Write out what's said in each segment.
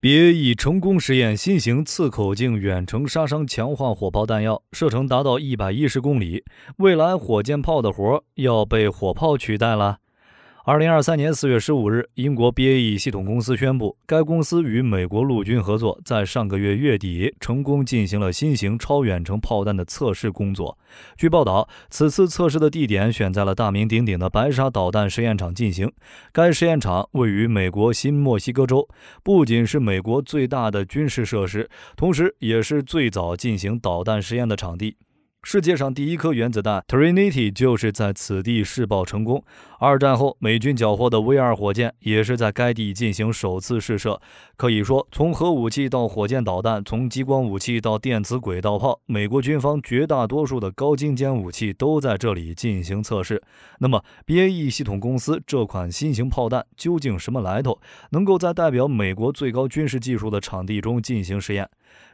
别已成功试验新型次口径远程杀伤强化火炮弹药，射程达到一百一十公里。未来火箭炮的活要被火炮取代了。二零二三年四月十五日，英国 BAE 系统公司宣布，该公司与美国陆军合作，在上个月月底成功进行了新型超远程炮弹的测试工作。据报道，此次测试的地点选在了大名鼎鼎的白沙导弹试验场进行。该试验场位于美国新墨西哥州，不仅是美国最大的军事设施，同时也是最早进行导弹试验的场地。世界上第一颗原子弹 Trinity 就是在此地试爆成功。二战后，美军缴获的 V2 火箭也是在该地进行首次试射。可以说，从核武器到火箭导弹，从激光武器到电磁轨道炮，美国军方绝大多数的高精尖武器都在这里进行测试。那么，BAE 系统公司这款新型炮弹究竟什么来头？能够在代表美国最高军事技术的场地中进行试验？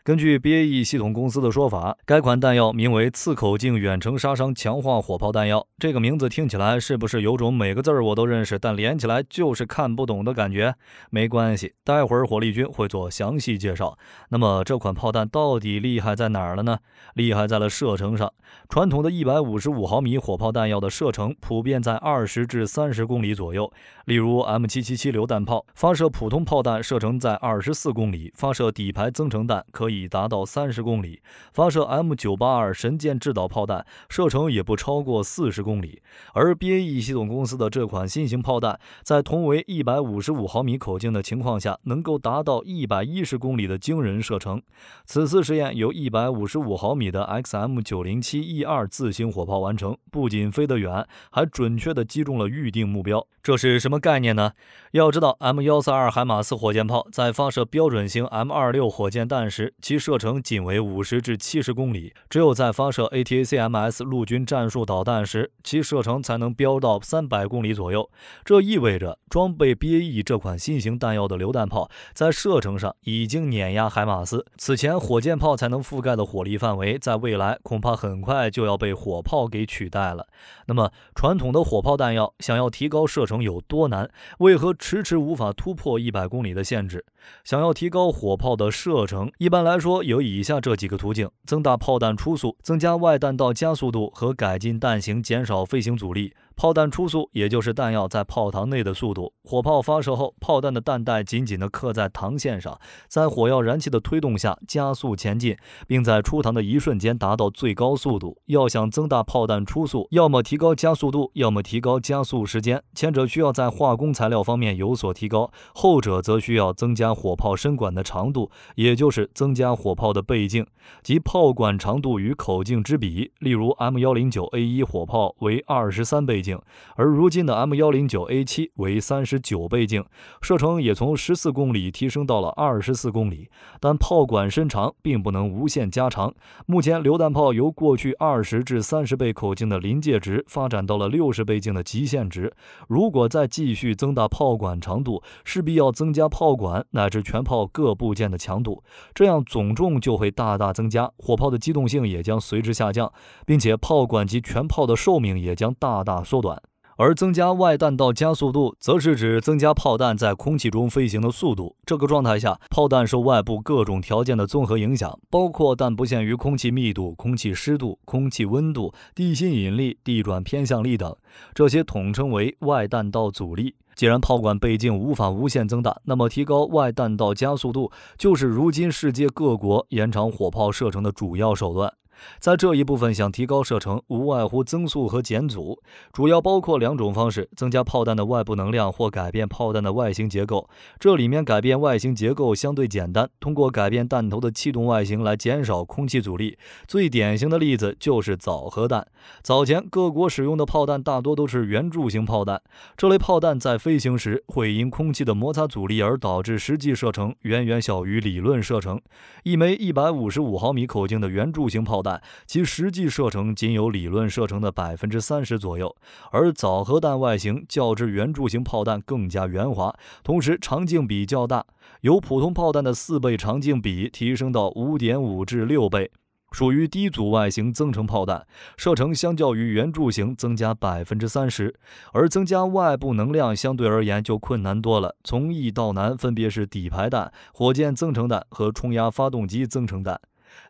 根据 B A E 系统公司的说法，该款弹药名为“次口径远程杀伤强化火炮弹药”。这个名字听起来是不是有种每个字儿我都认识，但连起来就是看不懂的感觉？没关系，待会儿火力军会做详细介绍。那么这款炮弹到底厉害在哪儿了呢？厉害在了射程上。传统的一百五十五毫米火炮弹药的射程普遍在二十至三十公里左右，例如 M 七七七榴弹炮发射普通炮弹射程在二十四公里，发射底排增程弹可以。已达到三十公里，发射 M 九八二神剑制导炮弹，射程也不超过四十公里。而 BAE 系统公司的这款新型炮弹，在同为一百五十五毫米口径的情况下，能够达到一百一十公里的惊人射程。此次实验由一百五十五毫米的 XM 九零七 E 二自行火炮完成，不仅飞得远，还准确地击中了预定目标。这是什么概念呢？要知道，M 幺三二海马斯火箭炮在发射标准型 M 二六火箭弹时。其射程仅为五十至七十公里，只有在发射 ATACMS 陆军战术导弹时，其射程才能飙到三百公里左右。这意味着装备 BAE 这款新型弹药的榴弹炮，在射程上已经碾压海马斯。此前火箭炮才能覆盖的火力范围，在未来恐怕很快就要被火炮给取代了。那么，传统的火炮弹药想要提高射程有多难？为何迟迟无法突破一百公里的限制？想要提高火炮的射程，一般来说有以下这几个途径：增大炮弹初速，增加外弹道加速度和改进弹型，减少飞行阻力。炮弹初速，也就是弹药在炮膛内的速度。火炮发射后，炮弹的弹带紧紧的刻在膛线上，在火药燃气的推动下加速前进，并在出膛的一瞬间达到最高速度。要想增大炮弹初速，要么提高加速度，要么提高加速时间。前者需要在化工材料方面有所提高，后者则需要增加火炮身管的长度，也就是增加火炮的倍径及炮管长度与口径之比。例如 M 幺零九 A 一火炮为二十三倍。径，而如今的 M 幺零九 A 七为三十九倍径，射程也从十四公里提升到了二十四公里。但炮管身长并不能无限加长。目前榴弹炮由过去二十至三十倍口径的临界值发展到了六十倍径的极限值。如果再继续增大炮管长度，势必要增加炮管乃至全炮各部件的强度，这样总重就会大大增加，火炮的机动性也将随之下降，并且炮管及全炮的寿命也将大大缩。缩短，而增加外弹道加速度，则是指增加炮弹在空气中飞行的速度。这个状态下，炮弹受外部各种条件的综合影响，包括但不限于空气密度、空气湿度、空气温度、地心引力、地转偏向力等，这些统称为外弹道阻力。既然炮管倍径无法无限增大，那么提高外弹道加速度就是如今世界各国延长火炮射程的主要手段。在这一部分，想提高射程，无外乎增速和减阻，主要包括两种方式：增加炮弹的外部能量或改变炮弹的外形结构。这里面改变外形结构相对简单，通过改变弹头的气动外形来减少空气阻力。最典型的例子就是枣核弹。早前各国使用的炮弹大多都是圆柱形炮弹，这类炮弹在飞行时会因空气的摩擦阻力而导致实际射程远远小于理论射程。一枚155毫米口径的圆柱形炮。其实际射程仅有理论射程的百分之三十左右，而枣核弹外形较之圆柱形炮弹更加圆滑，同时长径比较大，由普通炮弹的四倍长径比提升到五点五至六倍，属于低阻外形增程炮弹，射程相较于圆柱形增加百分之三十，而增加外部能量相对而言就困难多了。从易到难分别是底排弹、火箭增程弹和冲压发动机增程弹。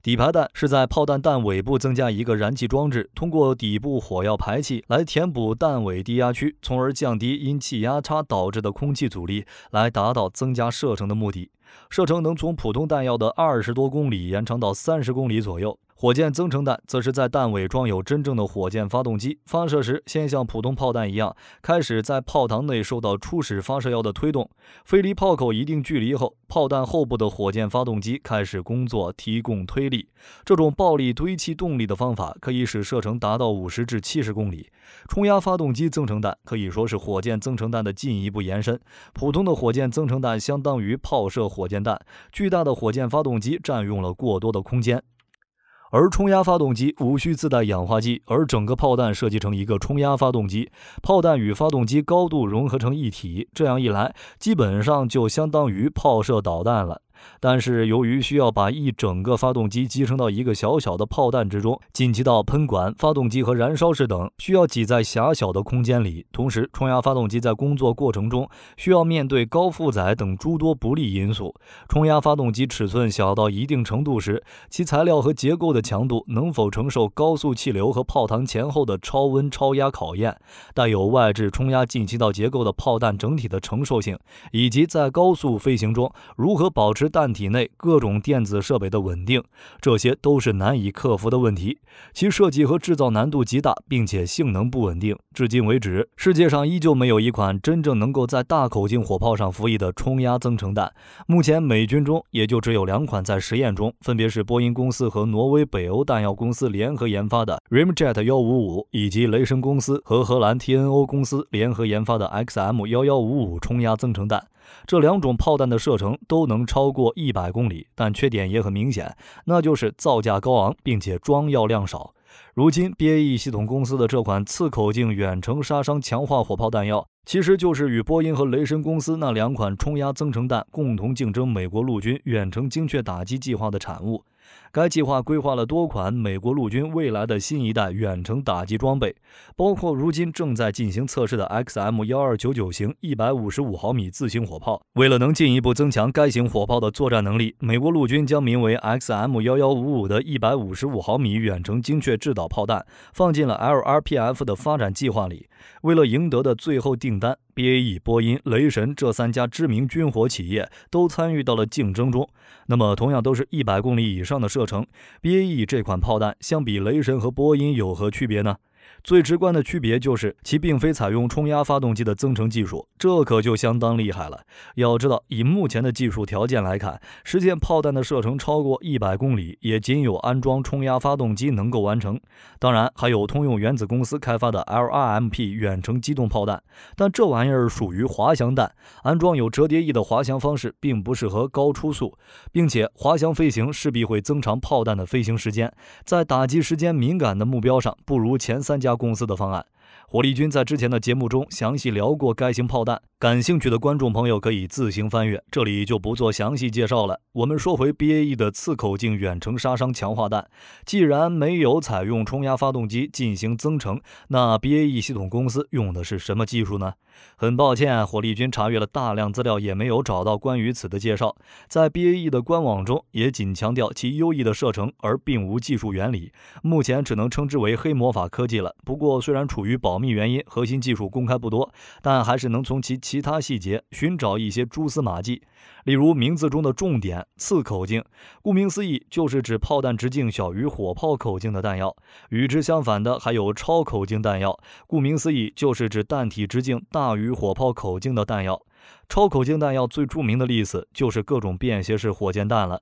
底排弹是在炮弹弹尾部增加一个燃气装置，通过底部火药排气来填补弹尾低压区，从而降低因气压差导致的空气阻力，来达到增加射程的目的。射程能从普通弹药的二十多公里延长到三十公里左右。火箭增程弹则是在弹尾装有真正的火箭发动机，发射时先像普通炮弹一样，开始在炮膛内受到初始发射药的推动，飞离炮口一定距离后，炮弹后部的火箭发动机开始工作，提供推力。这种暴力堆砌动力的方法可以使射程达到五十至七十公里。冲压发动机增程弹可以说是火箭增程弹的进一步延伸。普通的火箭增程弹相当于炮射火箭弹，巨大的火箭发动机占用了过多的空间。而冲压发动机无需自带氧化剂，而整个炮弹设计成一个冲压发动机，炮弹与发动机高度融合成一体，这样一来，基本上就相当于炮射导弹了。但是由于需要把一整个发动机集成到一个小小的炮弹之中，进气道、喷管、发动机和燃烧室等需要挤在狭小的空间里。同时，冲压发动机在工作过程中需要面对高负载等诸多不利因素。冲压发动机尺寸小到一定程度时，其材料和结构的强度能否承受高速气流和炮膛前后的超温、超压考验？带有外置冲压进气道结构的炮弹整体的承受性，以及在高速飞行中如何保持？弹体内各种电子设备的稳定，这些都是难以克服的问题。其设计和制造难度极大，并且性能不稳定。至今为止，世界上依旧没有一款真正能够在大口径火炮上服役的冲压增程弹。目前，美军中也就只有两款在实验中，分别是波音公司和挪威北欧弹药公司联合研发的 Rimjet 幺五五，以及雷神公司和荷兰 T N O 公司联合研发的 X M 幺幺五五冲压增程弹。这两种炮弹的射程都能超过一百公里，但缺点也很明显，那就是造价高昂，并且装药量少。如今，B A E 系统公司的这款次口径远程杀伤强化火炮弹药，其实就是与波音和雷神公司那两款冲压增程弹共同竞争美国陆军远程精确打击计划的产物。该计划规划了多款美国陆军未来的新一代远程打击装备，包括如今正在进行测试的 XM 幺二九九型一百五十五毫米自行火炮。为了能进一步增强该型火炮的作战能力，美国陆军将名为 XM 幺幺五五的一百五十五毫米远程精确制导炮弹放进了 LRPF 的发展计划里。为了赢得的最后订单，BAE、波音、雷神这三家知名军火企业都参与到了竞争中。那么，同样都是一百公里以上的设。成 B E 这款炮弹相比雷神和波音有何区别呢？最直观的区别就是，其并非采用冲压发动机的增程技术，这可就相当厉害了。要知道，以目前的技术条件来看，实现炮弹的射程超过一百公里，也仅有安装冲压发动机能够完成。当然，还有通用原子公司开发的 LRMP 远程机动炮弹，但这玩意儿属于滑翔弹，安装有折叠翼的滑翔方式并不适合高初速，并且滑翔飞行势必会增长炮弹的飞行时间，在打击时间敏感的目标上，不如前三。三家公司的方案。火力军在之前的节目中详细聊过该型炮弹，感兴趣的观众朋友可以自行翻阅，这里就不做详细介绍了。我们说回 BAE 的次口径远程杀伤强化弹，既然没有采用冲压发动机进行增程，那 BAE 系统公司用的是什么技术呢？很抱歉，火力军查阅了大量资料，也没有找到关于此的介绍。在 BAE 的官网中，也仅强调其优异的射程，而并无技术原理。目前只能称之为黑魔法科技了。不过，虽然处于保密，原因，核心技术公开不多，但还是能从其其他细节寻找一些蛛丝马迹。例如，名字中的重点次口径，顾名思义就是指炮弹直径小于火炮口径的弹药；与之相反的还有超口径弹药，顾名思义就是指弹体直径大于火炮口径的弹药。超口径弹药最著名的例子就是各种便携式火箭弹了。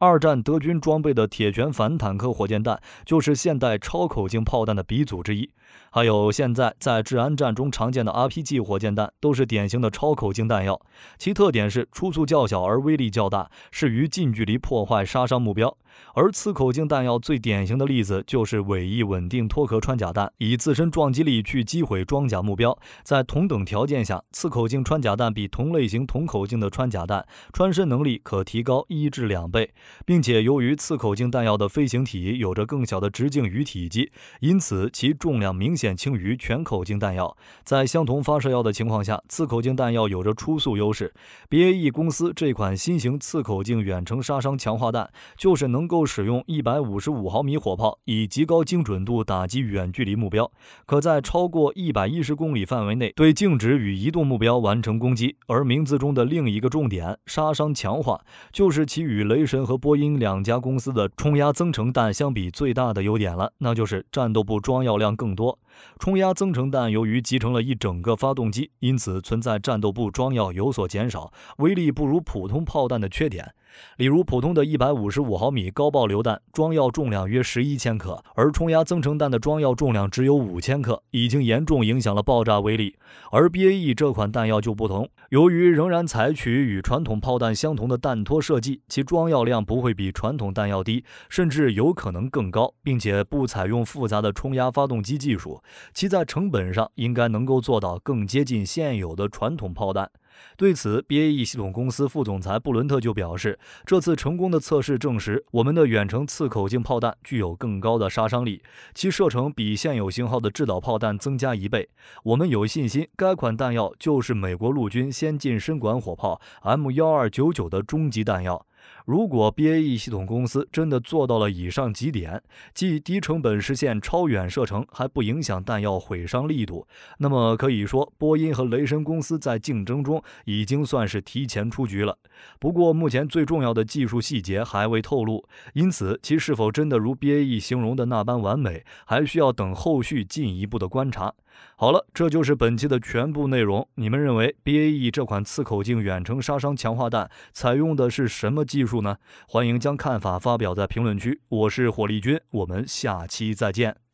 二战德军装备的铁拳反坦克火箭弹就是现代超口径炮弹的鼻祖之一，还有现在在治安战中常见的 RPG 火箭弹都是典型的超口径弹药，其特点是初速较小而威力较大，适于近距离破坏杀伤目标。而次口径弹药最典型的例子就是尾翼稳定脱壳穿甲弹，以自身撞击力去击毁装甲目标。在同等条件下，次口径穿甲弹比同类型同口径的穿甲弹穿身能力可提高一至两倍，并且由于次口径弹药的飞行体有着更小的直径与体积，因此其重量明显轻于全口径弹药。在相同发射药的情况下，次口径弹药有着初速优势。B A E 公司这款新型次口径远程杀伤强化弹就是能。能够使用一百五十五毫米火炮，以极高精准度打击远距离目标，可在超过一百一十公里范围内对静止与移动目标完成攻击。而名字中的另一个重点——杀伤强化，就是其与雷神和波音两家公司的冲压增程弹相比最大的优点了，那就是战斗部装药量更多。冲压增程弹由于集成了一整个发动机，因此存在战斗部装药有所减少，威力不如普通炮弹的缺点。例如，普通的一百五十五毫米高爆榴弹装药重量约十一千克，而冲压增程弹的装药重量只有五千克，已经严重影响了爆炸威力。而 B A E 这款弹药就不同，由于仍然采取与传统炮弹相同的弹托设计，其装药量不会比传统弹药低，甚至有可能更高，并且不采用复杂的冲压发动机技术，其在成本上应该能够做到更接近现有的传统炮弹。对此，BAE 系统公司副总裁布伦特就表示：“这次成功的测试证实，我们的远程次口径炮弹具有更高的杀伤力，其射程比现有型号的制导炮弹增加一倍。我们有信心，该款弹药就是美国陆军先进身管火炮 M 幺二九九的终极弹药。”如果 BAE 系统公司真的做到了以上几点，即低成本实现超远射程，还不影响弹药毁伤力度，那么可以说，波音和雷神公司在竞争中已经算是提前出局了。不过，目前最重要的技术细节还未透露，因此其是否真的如 BAE 形容的那般完美，还需要等后续进一步的观察。好了，这就是本期的全部内容。你们认为 BAE 这款次口径远程杀伤强化弹采用的是什么技术呢？欢迎将看法发表在评论区。我是火力军，我们下期再见。